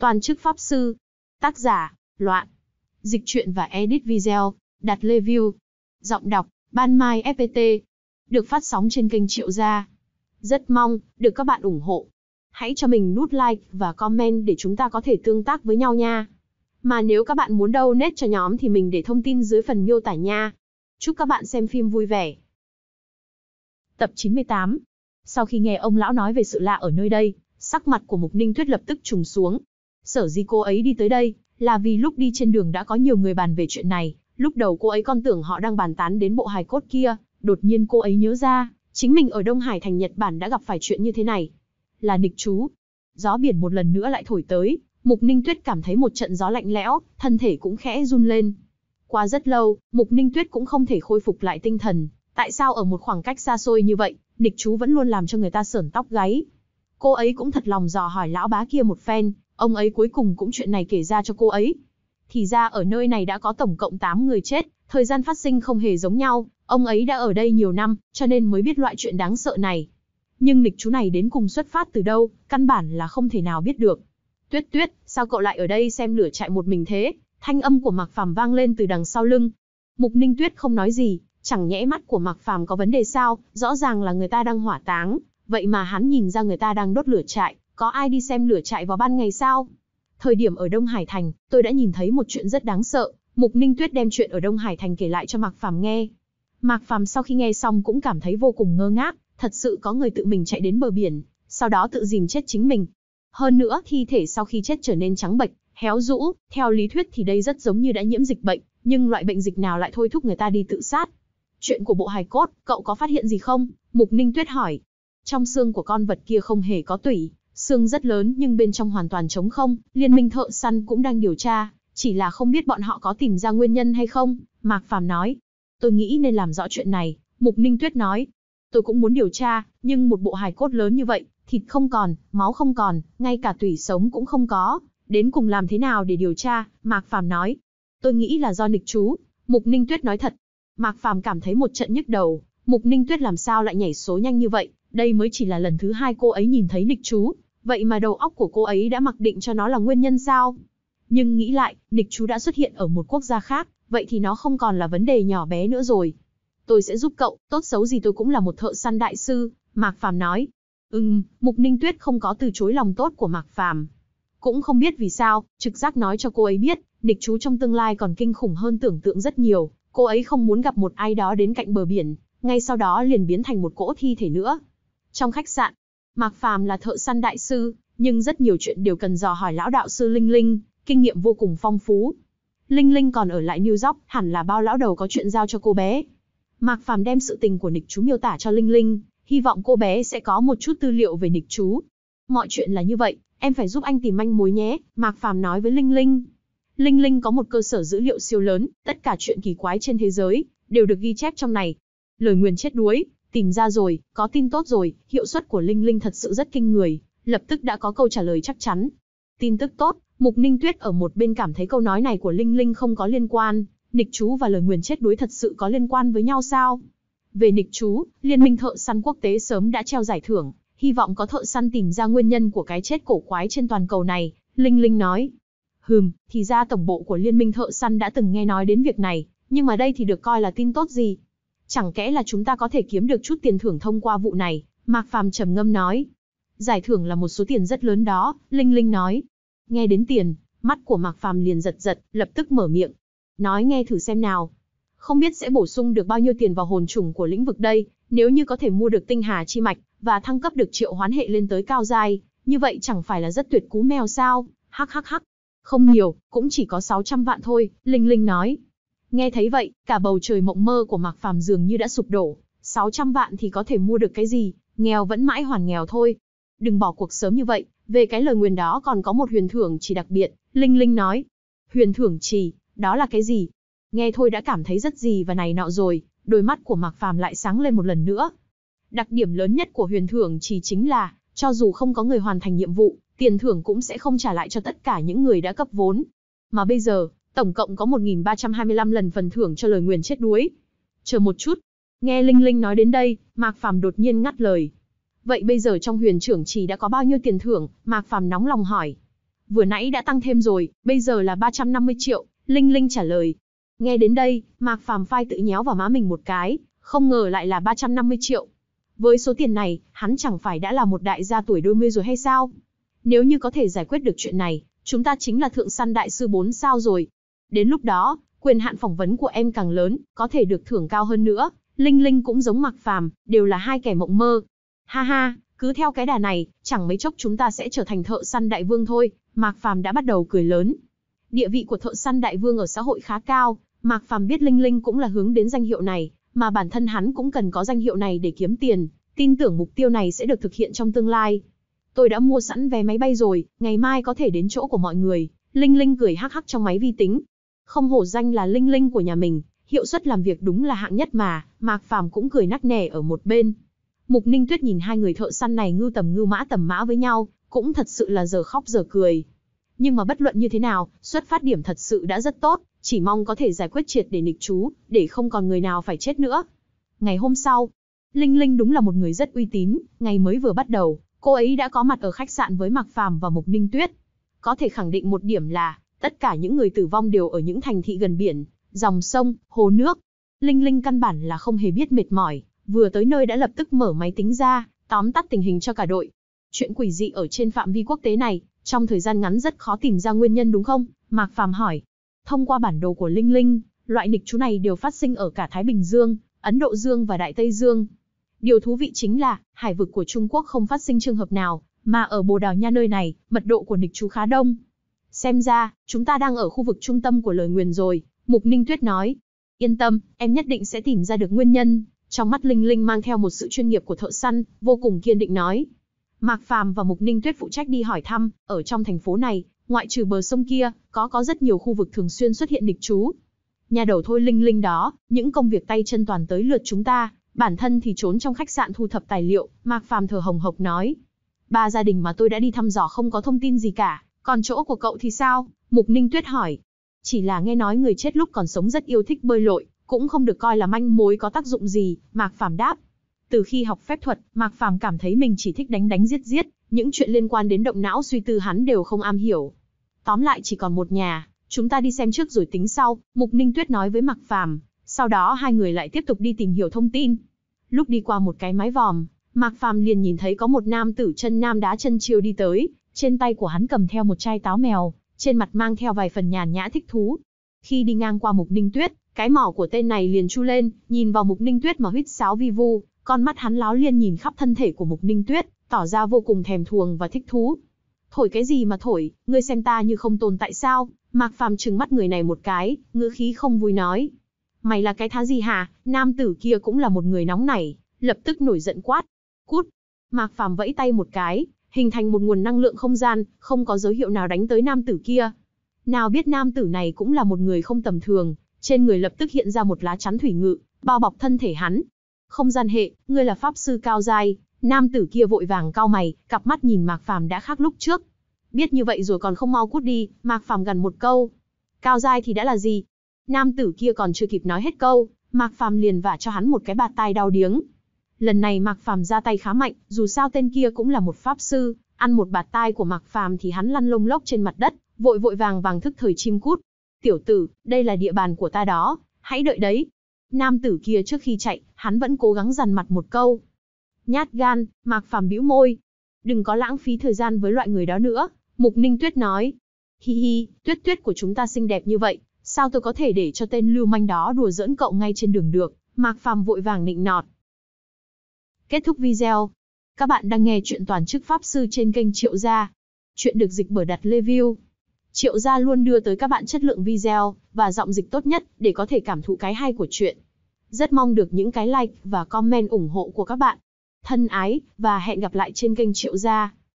Toàn chức Pháp Sư. Tác giả, Loạn. Dịch truyện và edit video, đặt lê view. Giọng đọc, Ban Mai FPT. Được phát sóng trên kênh Triệu Gia. Rất mong, được các bạn ủng hộ. Hãy cho mình nút like và comment để chúng ta có thể tương tác với nhau nha. Mà nếu các bạn muốn đâu nét cho nhóm thì mình để thông tin dưới phần miêu tả nha. Chúc các bạn xem phim vui vẻ. Tập 98 Sau khi nghe ông lão nói về sự lạ ở nơi đây, sắc mặt của Mục Ninh Tuyết lập tức trùng xuống, Sở dĩ cô ấy đi tới đây, là vì lúc đi trên đường đã có nhiều người bàn về chuyện này, lúc đầu cô ấy còn tưởng họ đang bàn tán đến bộ hài cốt kia, đột nhiên cô ấy nhớ ra, chính mình ở Đông Hải thành Nhật Bản đã gặp phải chuyện như thế này. Là địch chú. Gió biển một lần nữa lại thổi tới, Mục Ninh Tuyết cảm thấy một trận gió lạnh lẽo, thân thể cũng khẽ run lên. Qua rất lâu, Mục Ninh Tuyết cũng không thể khôi phục lại tinh thần, tại sao ở một khoảng cách xa xôi như vậy, địch chú vẫn luôn làm cho người ta sởn tóc gáy. Cô ấy cũng thật lòng dò hỏi lão bá kia một phen, Ông ấy cuối cùng cũng chuyện này kể ra cho cô ấy. Thì ra ở nơi này đã có tổng cộng 8 người chết, thời gian phát sinh không hề giống nhau, ông ấy đã ở đây nhiều năm, cho nên mới biết loại chuyện đáng sợ này. Nhưng lịch chú này đến cùng xuất phát từ đâu, căn bản là không thể nào biết được. Tuyết tuyết, sao cậu lại ở đây xem lửa chạy một mình thế? Thanh âm của Mạc Phàm vang lên từ đằng sau lưng. Mục Ninh Tuyết không nói gì, chẳng nhẽ mắt của Mạc Phàm có vấn đề sao, rõ ràng là người ta đang hỏa táng, vậy mà hắn nhìn ra người ta đang đốt lửa chạy có ai đi xem lửa chạy vào ban ngày sao? Thời điểm ở Đông Hải Thành, tôi đã nhìn thấy một chuyện rất đáng sợ, Mục Ninh Tuyết đem chuyện ở Đông Hải Thành kể lại cho Mạc Phàm nghe. Mạc Phàm sau khi nghe xong cũng cảm thấy vô cùng ngơ ngác, thật sự có người tự mình chạy đến bờ biển, sau đó tự dìm chết chính mình. Hơn nữa, thi thể sau khi chết trở nên trắng bệch, héo rũ, theo lý thuyết thì đây rất giống như đã nhiễm dịch bệnh, nhưng loại bệnh dịch nào lại thôi thúc người ta đi tự sát? Chuyện của bộ hài cốt, cậu có phát hiện gì không? Mục Ninh Tuyết hỏi. Trong xương của con vật kia không hề có tủy, xương rất lớn nhưng bên trong hoàn toàn trống không, liên minh thợ săn cũng đang điều tra, chỉ là không biết bọn họ có tìm ra nguyên nhân hay không, Mạc Phàm nói. Tôi nghĩ nên làm rõ chuyện này, Mục Ninh Tuyết nói. Tôi cũng muốn điều tra, nhưng một bộ hài cốt lớn như vậy, thịt không còn, máu không còn, ngay cả tủy sống cũng không có, đến cùng làm thế nào để điều tra, Mạc Phàm nói. Tôi nghĩ là do nịch chú, Mục Ninh Tuyết nói thật. Mạc Phàm cảm thấy một trận nhức đầu, Mục Ninh Tuyết làm sao lại nhảy số nhanh như vậy, đây mới chỉ là lần thứ hai cô ấy nhìn thấy nịch chú, Vậy mà đầu óc của cô ấy đã mặc định cho nó là nguyên nhân sao? Nhưng nghĩ lại, địch chú đã xuất hiện ở một quốc gia khác, vậy thì nó không còn là vấn đề nhỏ bé nữa rồi. Tôi sẽ giúp cậu, tốt xấu gì tôi cũng là một thợ săn đại sư, Mạc Phàm nói. Ừm, Mục Ninh Tuyết không có từ chối lòng tốt của Mạc Phàm. Cũng không biết vì sao, trực giác nói cho cô ấy biết, địch chú trong tương lai còn kinh khủng hơn tưởng tượng rất nhiều. Cô ấy không muốn gặp một ai đó đến cạnh bờ biển, ngay sau đó liền biến thành một cỗ thi thể nữa. Trong khách sạn, Mạc Phàm là thợ săn đại sư, nhưng rất nhiều chuyện đều cần dò hỏi lão đạo sư Linh Linh, kinh nghiệm vô cùng phong phú. Linh Linh còn ở lại New York, hẳn là bao lão đầu có chuyện giao cho cô bé. Mạc Phàm đem sự tình của Nịch chú miêu tả cho Linh Linh, hy vọng cô bé sẽ có một chút tư liệu về Nịch chú. Mọi chuyện là như vậy, em phải giúp anh tìm manh mối nhé, Mạc Phàm nói với Linh Linh. Linh Linh có một cơ sở dữ liệu siêu lớn, tất cả chuyện kỳ quái trên thế giới đều được ghi chép trong này. Lời nguyền chết đuối, Tìm ra rồi, có tin tốt rồi, hiệu suất của Linh Linh thật sự rất kinh người, lập tức đã có câu trả lời chắc chắn. Tin tức tốt, Mục Ninh Tuyết ở một bên cảm thấy câu nói này của Linh Linh không có liên quan, nịch chú và lời nguyền chết đuối thật sự có liên quan với nhau sao? Về nịch chú, Liên minh thợ săn quốc tế sớm đã treo giải thưởng, hy vọng có thợ săn tìm ra nguyên nhân của cái chết cổ quái trên toàn cầu này, Linh Linh nói. Hừm, thì ra tổng bộ của Liên minh thợ săn đã từng nghe nói đến việc này, nhưng mà đây thì được coi là tin tốt gì? Chẳng kẽ là chúng ta có thể kiếm được chút tiền thưởng thông qua vụ này? Mạc Phàm trầm ngâm nói. Giải thưởng là một số tiền rất lớn đó, Linh Linh nói. Nghe đến tiền, mắt của Mạc Phàm liền giật giật, lập tức mở miệng. Nói nghe thử xem nào. Không biết sẽ bổ sung được bao nhiêu tiền vào hồn trùng của lĩnh vực đây, nếu như có thể mua được tinh hà chi mạch, và thăng cấp được triệu hoán hệ lên tới cao giai, như vậy chẳng phải là rất tuyệt cú mèo sao, hắc hắc hắc. Không nhiều, cũng chỉ có 600 vạn thôi, Linh Linh nói. Nghe thấy vậy, cả bầu trời mộng mơ của Mạc Phàm dường như đã sụp đổ, 600 vạn thì có thể mua được cái gì, nghèo vẫn mãi hoàn nghèo thôi. Đừng bỏ cuộc sớm như vậy, về cái lời nguyền đó còn có một huyền thưởng chỉ đặc biệt, Linh Linh nói. Huyền thưởng chỉ, đó là cái gì? Nghe thôi đã cảm thấy rất gì và này nọ rồi, đôi mắt của Mạc Phàm lại sáng lên một lần nữa. Đặc điểm lớn nhất của huyền thưởng chỉ chính là, cho dù không có người hoàn thành nhiệm vụ, tiền thưởng cũng sẽ không trả lại cho tất cả những người đã cấp vốn. Mà bây giờ, Tổng cộng có 1325 lần phần thưởng cho lời nguyền chết đuối. Chờ một chút. Nghe Linh Linh nói đến đây, Mạc Phàm đột nhiên ngắt lời. Vậy bây giờ trong huyền trưởng trì đã có bao nhiêu tiền thưởng? Mạc Phàm nóng lòng hỏi. Vừa nãy đã tăng thêm rồi, bây giờ là 350 triệu, Linh Linh trả lời. Nghe đến đây, Mạc Phàm phai tự nhéo vào má mình một cái, không ngờ lại là 350 triệu. Với số tiền này, hắn chẳng phải đã là một đại gia tuổi đôi mươi rồi hay sao? Nếu như có thể giải quyết được chuyện này, chúng ta chính là thượng săn đại sư 4 sao rồi, Đến lúc đó, quyền hạn phỏng vấn của em càng lớn, có thể được thưởng cao hơn nữa. Linh Linh cũng giống Mạc Phàm, đều là hai kẻ mộng mơ. Ha ha, cứ theo cái đà này, chẳng mấy chốc chúng ta sẽ trở thành thợ săn đại vương thôi. Mạc Phàm đã bắt đầu cười lớn. Địa vị của thợ săn đại vương ở xã hội khá cao, Mạc Phàm biết Linh Linh cũng là hướng đến danh hiệu này, mà bản thân hắn cũng cần có danh hiệu này để kiếm tiền, tin tưởng mục tiêu này sẽ được thực hiện trong tương lai. Tôi đã mua sẵn vé máy bay rồi, ngày mai có thể đến chỗ của mọi người. Linh Linh cười hắc hắc trong máy vi tính, không hổ danh là linh linh của nhà mình, hiệu suất làm việc đúng là hạng nhất mà, Mạc Phàm cũng cười nắc nẻ ở một bên. Mục Ninh Tuyết nhìn hai người thợ săn này ngưu tầm ngưu mã tầm mã với nhau, cũng thật sự là giờ khóc giờ cười. Nhưng mà bất luận như thế nào, xuất phát điểm thật sự đã rất tốt, chỉ mong có thể giải quyết triệt để nịch chú, để không còn người nào phải chết nữa. Ngày hôm sau, Linh Linh đúng là một người rất uy tín, ngày mới vừa bắt đầu, cô ấy đã có mặt ở khách sạn với Mạc Phàm và Mục Ninh Tuyết. Có thể khẳng định một điểm là, Tất cả những người tử vong đều ở những thành thị gần biển, dòng sông, hồ nước. Linh Linh căn bản là không hề biết mệt mỏi, vừa tới nơi đã lập tức mở máy tính ra, tóm tắt tình hình cho cả đội. Chuyện quỷ dị ở trên phạm vi quốc tế này, trong thời gian ngắn rất khó tìm ra nguyên nhân đúng không? Mạc Phàm hỏi. Thông qua bản đồ của Linh Linh, loại nghịch chú này đều phát sinh ở cả Thái Bình Dương, Ấn Độ Dương và Đại Tây Dương. Điều thú vị chính là, hải vực của Trung Quốc không phát sinh trường hợp nào, mà ở Bồ Đào Nha nơi này, mật độ của nghịch chú khá đông, Xem ra, chúng ta đang ở khu vực trung tâm của lời nguyền rồi, Mục Ninh Tuyết nói. Yên tâm, em nhất định sẽ tìm ra được nguyên nhân. Trong mắt Linh Linh mang theo một sự chuyên nghiệp của thợ săn, vô cùng kiên định nói. Mạc Phàm và Mục Ninh Tuyết phụ trách đi hỏi thăm, ở trong thành phố này, ngoại trừ bờ sông kia, có có rất nhiều khu vực thường xuyên xuất hiện địch chú. Nhà đầu thôi Linh Linh đó, những công việc tay chân toàn tới lượt chúng ta, bản thân thì trốn trong khách sạn thu thập tài liệu, Mạc Phàm thở hồng hộc nói. Ba gia đình mà tôi đã đi thăm dò không có thông tin gì cả, còn chỗ của cậu thì sao? Mục Ninh Tuyết hỏi. Chỉ là nghe nói người chết lúc còn sống rất yêu thích bơi lội, cũng không được coi là manh mối có tác dụng gì, Mạc Phàm đáp. Từ khi học phép thuật, Mạc Phàm cảm thấy mình chỉ thích đánh đánh giết giết, những chuyện liên quan đến động não suy tư hắn đều không am hiểu. Tóm lại chỉ còn một nhà, chúng ta đi xem trước rồi tính sau, Mục Ninh Tuyết nói với Mạc Phàm, sau đó hai người lại tiếp tục đi tìm hiểu thông tin. Lúc đi qua một cái mái vòm, Mạc Phàm liền nhìn thấy có một nam tử chân nam đá chân chiều đi tới, trên tay của hắn cầm theo một chai táo mèo, trên mặt mang theo vài phần nhàn nhã thích thú. Khi đi ngang qua Mục Ninh Tuyết, cái mỏ của tên này liền chu lên, nhìn vào Mục Ninh Tuyết mà huýt sáo vi vu, con mắt hắn láo liên nhìn khắp thân thể của Mục Ninh Tuyết, tỏ ra vô cùng thèm thuồng và thích thú. Thổi cái gì mà thổi, ngươi xem ta như không tồn tại sao? Mạc Phàm trừng mắt người này một cái, ngữ khí không vui nói. Mày là cái thá gì hả? Nam tử kia cũng là một người nóng nảy, lập tức nổi giận quát. Cút! Mạc Phàm vẫy tay một cái, hình thành một nguồn năng lượng không gian, không có dấu hiệu nào đánh tới nam tử kia. Nào biết nam tử này cũng là một người không tầm thường, trên người lập tức hiện ra một lá chắn thủy ngự, bao bọc thân thể hắn. Không gian hệ, ngươi là pháp sư cao giai, nam tử kia vội vàng cao mày, cặp mắt nhìn Mạc Phàm đã khác lúc trước. Biết như vậy rồi còn không mau cút đi, Mạc Phàm gần một câu. Cao giai thì đã là gì? Nam tử kia còn chưa kịp nói hết câu, Mạc Phàm liền vả cho hắn một cái bạt tai đau điếng. Lần này Mạc Phàm ra tay khá mạnh, dù sao tên kia cũng là một pháp sư, ăn một bạt tai của Mạc Phàm thì hắn lăn lông lốc trên mặt đất, vội vội vàng vàng thức thời chim cút. "Tiểu tử, đây là địa bàn của ta đó, hãy đợi đấy." Nam tử kia trước khi chạy, hắn vẫn cố gắng dằn mặt một câu. "Nhát gan." Mạc Phàm bĩu môi. "Đừng có lãng phí thời gian với loại người đó nữa." Mục Ninh Tuyết nói. "Hi hi, Tuyết Tuyết của chúng ta xinh đẹp như vậy, sao tôi có thể để cho tên lưu manh đó đùa giỡn cậu ngay trên đường được?" Mạc Phàm vội vàng nịnh nọt. Kết thúc video. Các bạn đang nghe chuyện toàn chức Pháp Sư trên kênh Triệu Gia. Chuyện được dịch bởi đặt review. Triệu Gia luôn đưa tới các bạn chất lượng video và giọng dịch tốt nhất để có thể cảm thụ cái hay của chuyện. Rất mong được những cái like và comment ủng hộ của các bạn. Thân ái và hẹn gặp lại trên kênh Triệu Gia.